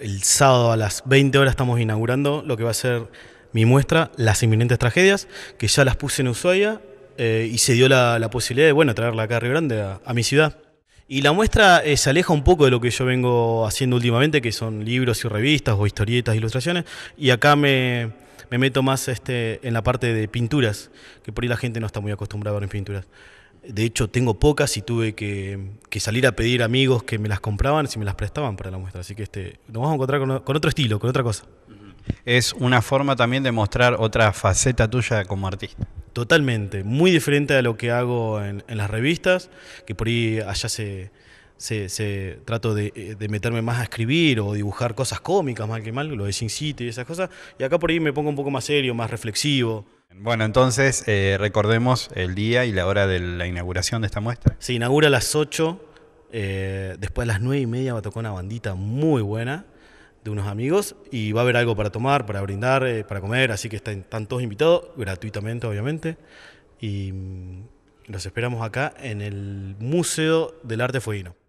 el sábado a las 20 horas estamos inaugurando lo que va a ser mi muestra, Las inminentes tragedias, que ya las puse en Ushuaia eh, y se dio la, posibilidad de bueno, traerla acá a Río Grande, a, mi ciudad. Y la muestra eh, se aleja un poco de lo que yo vengo haciendo últimamente, que son libros y revistas o historietas, ilustraciones, y acá me, meto más este, en la parte de pinturas, que por ahí la gente no está muy acostumbrada a ver en pinturas. De hecho, tengo pocas y tuve que, salir a pedir amigos que me las compraban si me las prestaban para la muestra. Así que este, nos vamos a encontrar con, otro estilo, con otra cosa. Es una forma también de mostrar otra faceta tuya como artista. Totalmente, muy diferente a lo que hago en, las revistas, que por ahí allá se, se, trato eh, de, meterme más a escribir o dibujar cosas cómicas, más que mal, lo de Sin City y esas cosas. Y acá por ahí me pongo un poco más serio, más reflexivo. Bueno, entonces eh, recordemos el día y la hora de la inauguración de esta muestra. Se inaugura a las 8, eh, después a las 9 y media va a tocar una bandita muy buena de unos amigos y va a haber algo para tomar, para brindar, eh, para comer, así que están, están, todos invitados, gratuitamente obviamente, y mm, los esperamos acá en el Museo del Arte Fueguino.